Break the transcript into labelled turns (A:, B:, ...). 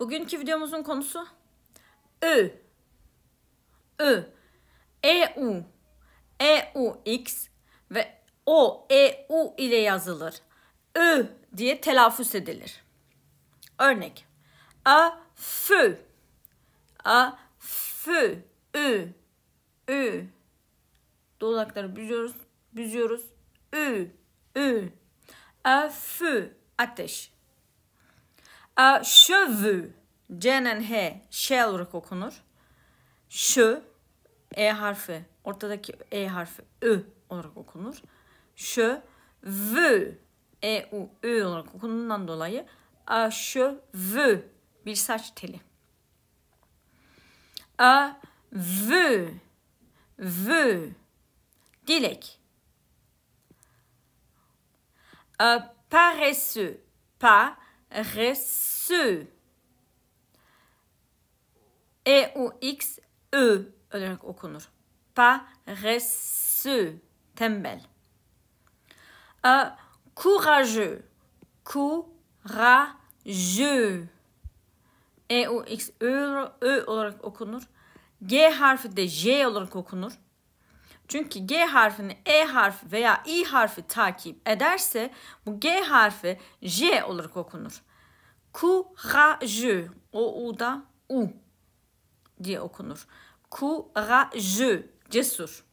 A: Bugünkü videomuzun konusu Ö. Ö. EU. EUX ve O, EU ile yazılır. Ö diye telaffuz edilir. Örnek. A feu. A feu. Ö. Ö. Dolakları büzüyoruz. Büzüyoruz. Ö. Ö. A feu. Ateş. A, şövü. C'nen H. Ş olarak okunur. Şö. E harfi. Ortadaki E harfi. Ö olarak okunur. Şö. Vü. E, U, Ö olarak okunduğundan dolayı A, şö, Bir saç teli. A, vü. Vü. Dilek. A, paresseux. Pa reçu. E-U-X-Ö e olarak okunur. Pa Paresseux, tembel. A, courageux, courageux. E-U-X-Ö olarak okunur. G harfi de J olarak okunur. Çünkü G harfini E harfi veya İ harfi takip ederse bu G harfi J olarak okunur. Courageux. O u da U diye okunur. Courageux. Cesur.